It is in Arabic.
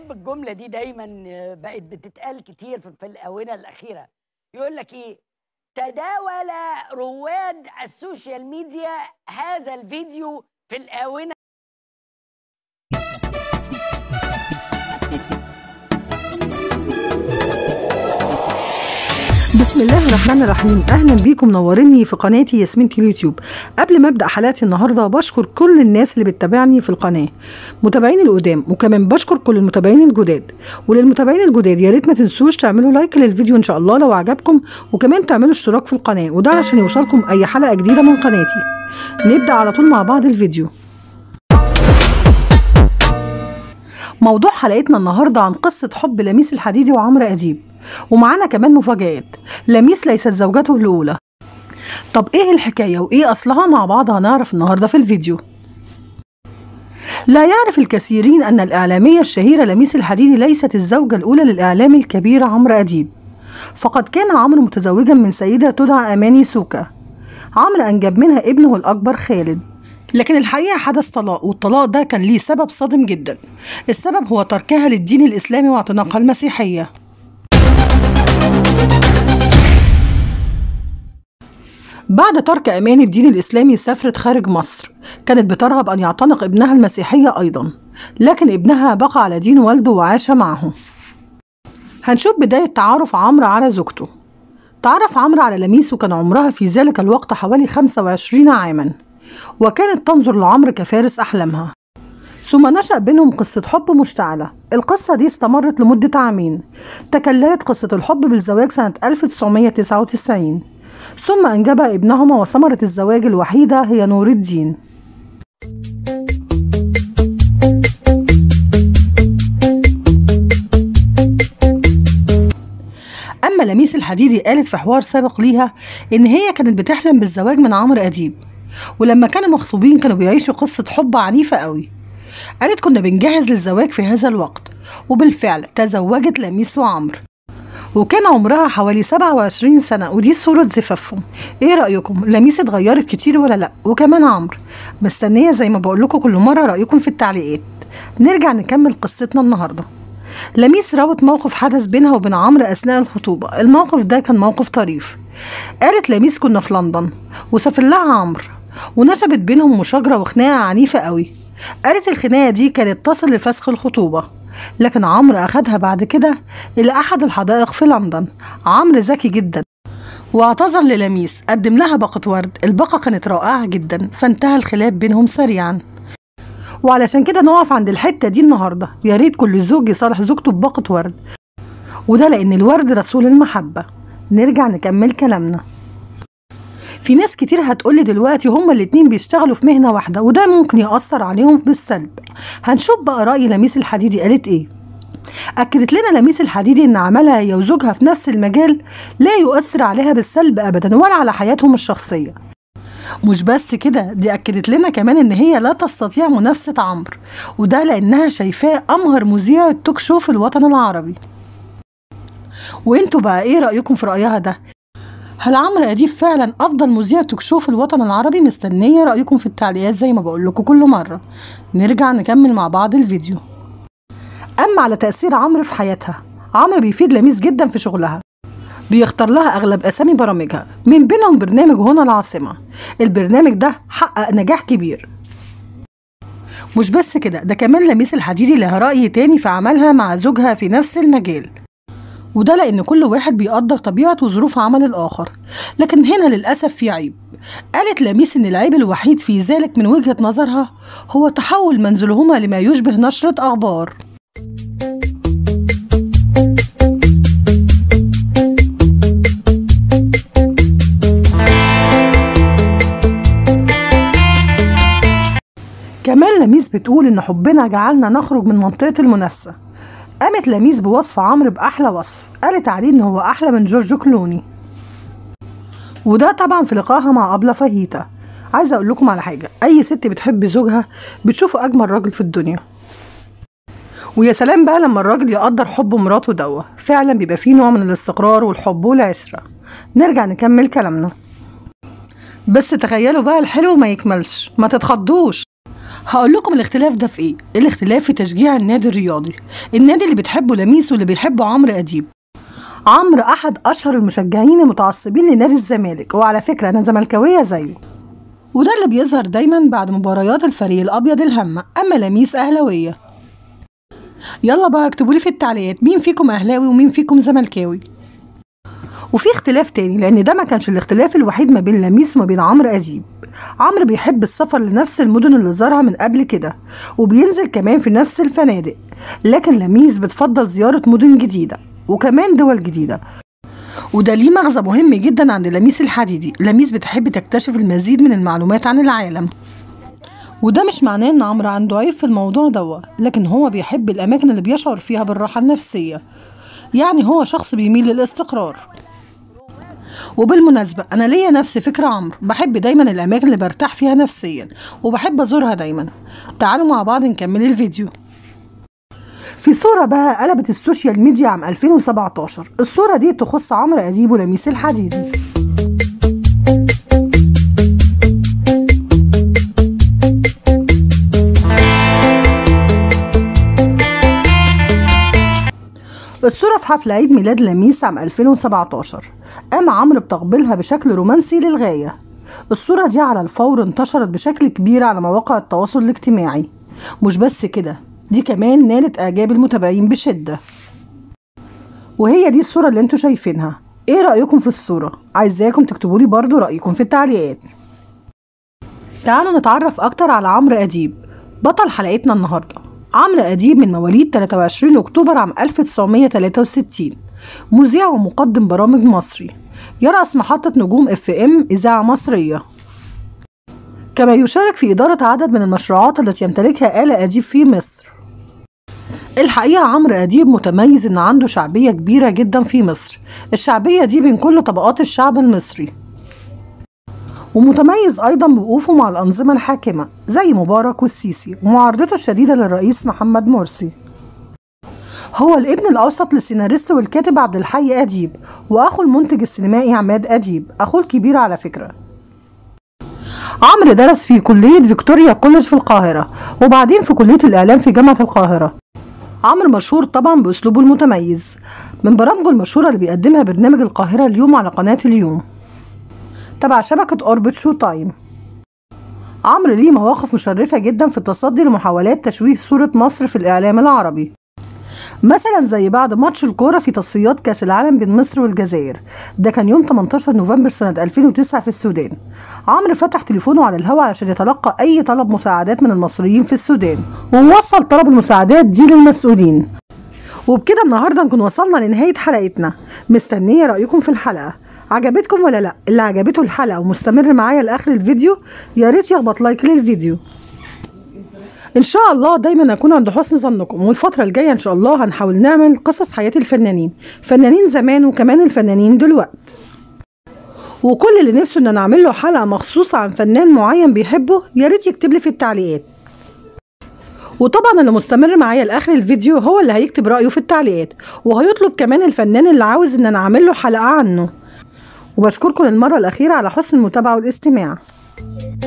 بحب الجمله دي دايما آه، بقت بتتقال كتير في الاونه الاخيره يقول لك ايه تداول رواد السوشيال ميديا هذا الفيديو في الاونه بسم الله الرحمن الرحيم اهلا بيكم منوريني في قناتي ياسمين تي اليوتيوب قبل ما ابدا حلقتي النهارده بشكر كل الناس اللي بتتابعني في القناه متابعين القدام وكمان بشكر كل المتابعين الجداد وللمتابعين الجداد يا ريت ما تنسوش تعملوا لايك للفيديو ان شاء الله لو عجبكم وكمان تعملوا اشتراك في القناه وده عشان يوصلكم اي حلقه جديده من قناتي نبدا على طول مع بعض الفيديو موضوع حلقتنا النهارده عن قصه حب لميس الحديدي وعمرو اديب ومعانا كمان مفاجآت لميس ليست زوجته الأولى طب إيه الحكاية وإيه أصلها مع بعض هنعرف النهاردة في الفيديو لا يعرف الكثيرين أن الإعلامية الشهيرة لميس الحديدي ليست الزوجة الأولى للإعلامي الكبير عمرو أديب فقد كان عمرو متزوجا من سيدة تدعى أماني سوكا عمرو أنجب منها ابنه الأكبر خالد لكن الحقيقة حدث طلاق والطلاق ده كان ليه سبب صادم جدا السبب هو تركها للدين الإسلامي واعتناقها المسيحية بعد ترك أمان الدين الإسلامي سافرت خارج مصر كانت بترغب أن يعتنق ابنها المسيحية أيضا لكن ابنها بقى على دين والده وعاش معه هنشوف بداية تعارف عمرو على زوجته تعرف عمرو على لميس وكان عمرها في ذلك الوقت حوالي 25 عاما وكانت تنظر لعمرو كفارس أحلامها ثم نشأ بينهم قصة حب مشتعلة القصة دي استمرت لمدة عامين تكللت قصة الحب بالزواج سنة 1999 ثم أنجبا ابنهما وثمرة الزواج الوحيدة هي نور الدين أما لميس الحديدي قالت في حوار سابق ليها إن هي كانت بتحلم بالزواج من عمرو أديب ولما كانوا مخصوبين كانوا بيعيشوا قصة حب عنيفة قوي قالت كنا بنجهز للزواج في هذا الوقت وبالفعل تزوجت لميس وعمرو وكان عمرها حوالي 27 سنة ودي صورة زفافهم ايه رأيكم لميس اتغيرت كتير ولا لا وكمان عمرو مستنية زي ما بقول كل مرة رأيكم في التعليقات نرجع نكمل قصتنا النهارده لميس روت موقف حدث بينها وبين عمرو أثناء الخطوبة الموقف ده كان موقف طريف قالت لميس كنا في لندن وسافر لها عمرو ونشبت بينهم مشاجرة وخناقة عنيفة قوي قالت الخناقة دي كانت تصل لفسخ الخطوبة لكن عمرو أخدها بعد كده إلى أحد الحدائق في لندن عمرو ذكي جدا واعتذر للميس قدم لها باقة ورد الباقة كانت رائعة جدا فانتهى الخلاف بينهم سريعا وعلشان كده نقف عند الحتة دي النهاردة يا ريت كل زوج يصالح زوجته بباقة ورد وده لأن الورد رسول المحبة نرجع نكمل كلامنا في ناس كتير هتقولي دلوقتي هما الاتنين بيشتغلوا في مهنه واحده وده ممكن ياثر عليهم بالسلب هنشوف بقى راي لميس الحديدي قالت ايه أكدت لنا لميس الحديدي أن عملها هي وزوجها في نفس المجال لا يؤثر عليها بالسلب أبدا ولا على حياتهم الشخصية مش بس كده دي أكدت لنا كمان إن هي لا تستطيع منافسة عمرو وده لأنها شايفاه أمهر مذيع التوك شو في الوطن العربي وانتوا بقى ايه رأيكم في رأيها ده هل عمرو أديب فعلا أفضل مذيع تكشوف الوطن العربي مستنية رأيكم في التعليقات زي ما بقول لكم كل مرة نرجع نكمل مع بعض الفيديو أما على تأثير عمرو في حياتها عمرو بيفيد لميس جدا في شغلها بيختار لها أغلب أسامي برامجها من بينهم برنامج هنا العاصمة البرنامج ده حقق نجاح كبير مش بس كده ده كمان لميس الحديدي لها رأي تاني في عملها مع زوجها في نفس المجال وده لأن كل واحد بيقدر طبيعة وظروف عمل الآخر لكن هنا للأسف في عيب قالت لميس إن العيب الوحيد في ذلك من وجهة نظرها هو تحول منزلهما لما يشبه نشرة أخبار كمان لميس بتقول إن حبنا جعلنا نخرج من منطقة المنافسة قامت لميس بوصف عمرو بأحلى وصف قالت عليه إن هو أحلى من جورج كلوني وده طبعا في لقاها مع أبلة فهيتا عايزة أقول لكم على حاجة أي ست بتحب زوجها بتشوفه أجمل راجل في الدنيا ويا سلام بقى لما الراجل يقدر حب مراته دوا فعلا بيبقى فيه نوع من الاستقرار والحب والعشرة نرجع نكمل كلامنا بس تخيلوا بقى الحلو ما يكملش ما تتخضوش هقول لكم الاختلاف ده في ايه الاختلاف في تشجيع النادي الرياضي النادي اللي بتحبه لميس واللي بيحبه عمرو اديب عمرو احد اشهر المشجعين المتعصبين لنادي الزمالك وعلى فكره انا زملكاويه زيه وده اللي بيظهر دايما بعد مباريات الفريق الابيض الهامه اما لميس اهلاويه يلا بقى اكتبوا لي في التعليقات مين فيكم اهلاوي ومين فيكم زملكاوي وفي اختلاف تاني لان ده ما كانش الاختلاف الوحيد ما بين لميس وما بين عمرو اديب عمرو بيحب السفر لنفس المدن اللي زارها من قبل كده وبينزل كمان في نفس الفنادق لكن لميس بتفضل زيارة مدن جديدة وكمان دول جديدة وده ليه مغزى مهم جدا عند لميس الحديدي لميس بتحب تكتشف المزيد من المعلومات عن العالم وده مش معناه ان عمرو عنده عيب في الموضوع ده لكن هو بيحب الاماكن اللي بيشعر فيها بالراحه النفسيه يعني هو شخص بيميل للاستقرار وبالمناسبة أنا ليا نفس فكرة عمرو بحب دايما الأماكن اللي برتاح فيها نفسيا وبحب أزورها دايما تعالوا مع بعض نكمل الفيديو في صورة بقى قلبت السوشيال ميديا عام 2017 الصورة دي تخص عمرو أديب ولميس الحديدي حفل عيد ميلاد لميس عام 2017 قام عمرو بتقبيلها بشكل رومانسي للغاية الصورة دي على الفور انتشرت بشكل كبير على مواقع التواصل الاجتماعي مش بس كده دي كمان نالت اعجاب المتابعين بشدة وهي دي الصورة اللي انتوا شايفينها ايه رأيكم في الصورة عايزاكم تكتبولي برضو رأيكم في التعليقات تعالوا نتعرف اكتر على عمرو اديب بطل حلقتنا النهارده عمرو أديب من مواليد 23 أكتوبر عام 1963 مذيع ومقدم برامج مصري يرأس محطة نجوم اف ام إذاعة مصرية كما يشارك في إدارة عدد من المشروعات التي يمتلكها آلة أديب في مصر الحقيقة عمرو أديب متميز إن عنده شعبية كبيرة جدا في مصر الشعبية دي بين كل طبقات الشعب المصري ومتميز أيضا بوقوفه مع الأنظمة الحاكمة زي مبارك والسيسي ومعارضته الشديدة للرئيس محمد مرسي هو الابن الأوسط للسيناريست والكاتب عبد الحي أديب وأخو المنتج السينمائي عماد أديب أخوه الكبير على فكرة عمرو درس في كلية فيكتوريا كولج في القاهرة وبعدين في كلية الإعلام في جامعة القاهرة عمرو مشهور طبعا بأسلوبه المتميز من برامجه المشهورة اللي بيقدمها برنامج القاهرة اليوم على قناة اليوم تبع شبكة أوربت شو تايم عمرو ليه مواقف مشرفة جدا في التصدي لمحاولات تشويه صورة مصر في الإعلام العربي مثلا زي بعد ماتش الكورة في تصفيات كأس العالم بين مصر والجزائر ده كان يوم 18 نوفمبر سنة 2009 في السودان عمرو فتح تليفونه على الهواء عشان يتلقى أي طلب مساعدات من المصريين في السودان ووصل طلب المساعدات دي للمسؤولين وبكده النهارده نكون وصلنا لنهاية حلقتنا مستنية رأيكم في الحلقة عجبتكم ولا لا اللي عجبته الحلقه ومستمر معايا لاخر الفيديو يا ريت يخبط لايك للفيديو ان شاء الله دايما اكون عند حسن ظنكم والفتره الجايه ان شاء الله هنحاول نعمل قصص حياه الفنانين فنانين زمان وكمان الفنانين دلوقت وكل اللي نفسه ان انا اعمل له حلقه مخصوصه عن فنان معين بيحبه يا ريت يكتب لي في التعليقات وطبعا اللي مستمر معايا لاخر الفيديو هو اللي هيكتب رايه في التعليقات وهيطلب كمان الفنان اللي عاوز ان انا اعمل له حلقه عنه وبشكركم للمرة الأخيرة على حسن المتابعة والاستماع